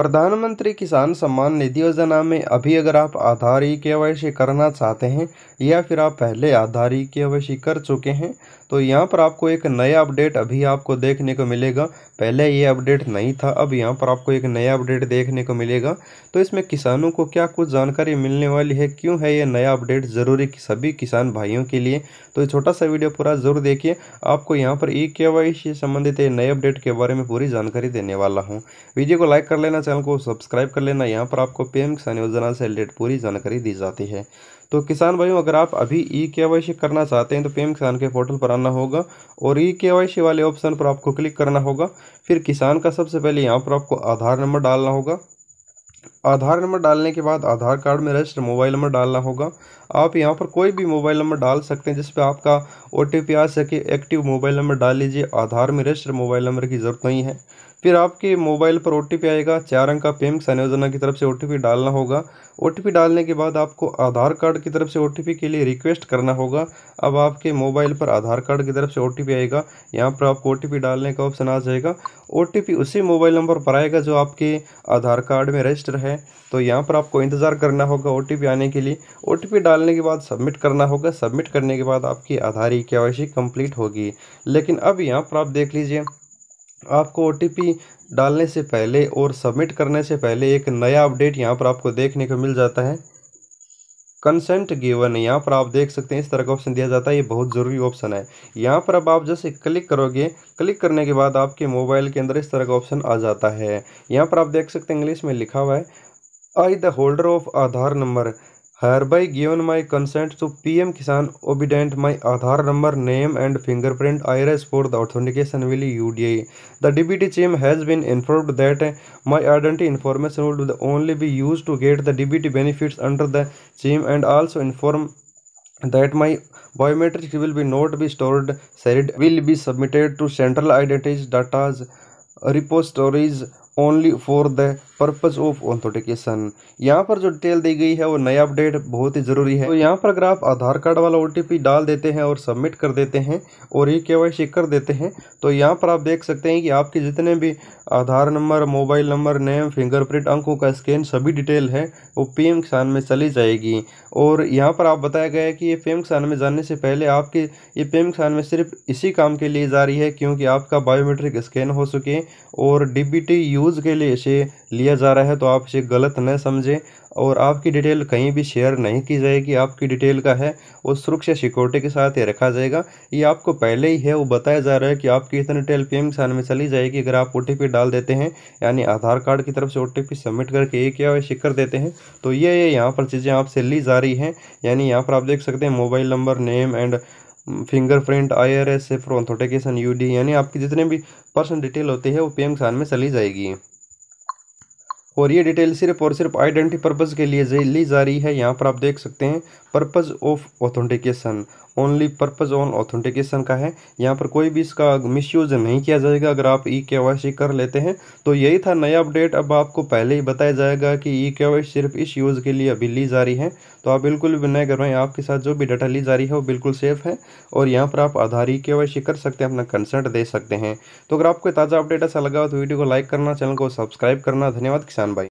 प्रधानमंत्री किसान सम्मान निधि योजना में अभी अगर आप आधार ई के करना चाहते हैं या फिर आप पहले आधार ई के कर चुके हैं तो यहाँ पर आपको एक नया अपडेट अभी आपको देखने को मिलेगा पहले ये अपडेट नहीं था अब यहाँ पर आपको एक नया अपडेट देखने को मिलेगा तो इसमें किसानों को क्या कुछ जानकारी मिलने वाली है क्यों है ये नया अपडेट ज़रूरी सभी किसान भाइयों के लिए तो छोटा सा वीडियो पूरा जरूर देखिए आपको यहाँ पर ई के से संबंधित नए अपडेट के बारे में पूरी जानकारी देने वाला हूँ वीडियो को लाइक कर लेना चैनल को सब्सक्राइब कर लेना यहाँ पर आपको पी एम किसान योजना से रिलेटेड पूरी जानकारी दी जाती है तो किसान भाइयों अगर आप अभी ई के करना चाहते हैं तो पीएम किसान के पोर्टल पर आना होगा और ई के वाले ऑप्शन पर आपको क्लिक करना होगा फिर किसान का सबसे पहले यहाँ पर आपको आधार नंबर डालना होगा आधार नंबर डालने के बाद आधार कार्ड में रजिस्टर मोबाइल नंबर डालना होगा आप यहाँ पर कोई भी मोबाइल नंबर डाल सकते हैं जिस पर आपका ओ आ सके एक्टिव मोबाइल नंबर डाल लीजिए आधार में रजिस्टर मोबाइल नंबर की ज़रूरत नहीं है फिर आपके मोबाइल पर ओ आएगा चार अंक का पेम संयोजना की तरफ से ओ डालना होगा ओ डालने के बाद आपको आधार कार्ड की तरफ से ओ के लिए रिक्वेस्ट करना होगा अब आपके मोबाइल पर आधार कार्ड की तरफ से ओ आएगा यहाँ पर आपको ओ डालने का ऑप्शन आ जाएगा ओ उसी मोबाइल नंबर पर आएगा जो आपके आधार कार्ड में रजिस्टर है है तो यहाँ पर आपको इंतज़ार करना होगा ओ आने के लिए ओ डालने के बाद सबमिट करना होगा सबमिट करने के बाद आपकी आधार ई के कंप्लीट होगी लेकिन अब यहाँ पर आप देख लीजिए आपको ओ डालने से पहले और सबमिट करने से पहले एक नया अपडेट यहाँ पर आपको देखने को मिल जाता है कंसेंट गिवन है यहाँ पर आप देख सकते हैं इस तरह का ऑप्शन दिया जाता है ये बहुत ज़रूरी ऑप्शन है यहाँ पर अब आप जैसे क्लिक करोगे क्लिक करने के बाद आपके मोबाइल के अंदर इस तरह का ऑप्शन आ जाता है यहाँ पर आप देख सकते हैं इंग्लिश में लिखा हुआ है I the holder of Aadhaar number hereby given my consent to PM Kisan obedient my Aadhaar number, name and fingerprint iris for the authentication will UDI. The DBT team has been informed that my identity information will only be used to get the DBT benefits under the team and also inform that my biometrics will be not be stored, said will be submitted to central identities Data repositories only for the purpose of authentication यहाँ पर जो detail दी गई है वो नया update बहुत ही जरूरी है तो यहाँ पर अगर आप आधार कार्ड वाला ओ डाल देते हैं और सबमिट कर देते हैं और ये के कर देते हैं तो यहाँ पर आप देख सकते हैं कि आपके जितने भी Aadhaar number mobile number name fingerprint अंकों का स्कैन सभी डिटेल है वो पी एम किसान में चली जाएगी और यहाँ पर आप बताया गया है कि ये पी एम किसान में जाने से पहले आपके ये पी एम किसान में सिर्फ इसी काम के लिए जा रही है क्योंकि आपका बायोमेट्रिक स्कैन हो सके और D B T use use के लिए इसे लिया जा रहा है तो आप इसे गलत न समझें और आपकी डिटेल कहीं भी शेयर नहीं की जाएगी आपकी डिटेल का है वो सुरक्षा सिक्योरिटी के साथ ये रखा जाएगा ये आपको पहले ही है वो बताया जा रहा है कि आपकी इतनी डिटेल पी एम किसान में चली जाएगी अगर आप ओ डाल देते हैं यानी आधार कार्ड की तरफ से ओ सबमिट करके ये क्या वैसे कर देते हैं तो ये यहाँ पर चीज़ें आपसे ली जा रही हैं यानी यहाँ पर आप देख सकते हैं mobile number name and fingerprint iris से फिर ऑथेंटिकेशन यूडी यानी आपकी जितने भी पर्सनल डिटेल होती है वो पीएम किसान में चली जाएगी और ये डिटेल सिर्फ और सिर्फ आइडेंटिटी पर्पज़ के लिए ली जा रही है यहाँ पर आप देख सकते हैं purpose of authentication only purpose on authentication का है यहाँ पर कोई भी इसका मिसयूज नहीं किया जाएगा अगर आप ई के कर लेते हैं तो यही था नया अपडेट अब आपको पहले ही बताया जाएगा कि ई के सिर्फ इस यूज़ के लिए अभी ली जा रही है तो आप बिल्कुल भी नहीं करवाएं आपके साथ जो भी डाटा ली जा रही है वो बिल्कुल सेफ है और यहाँ पर आप आधार ई के कर सकते हैं अपना कंसेंट दे सकते हैं तो अगर आपको ताज़ा अपडेट ऐसा लगा तो वीडियो को लाइक करना चैनल को सब्सक्राइब करना धन्यवाद किसान भाई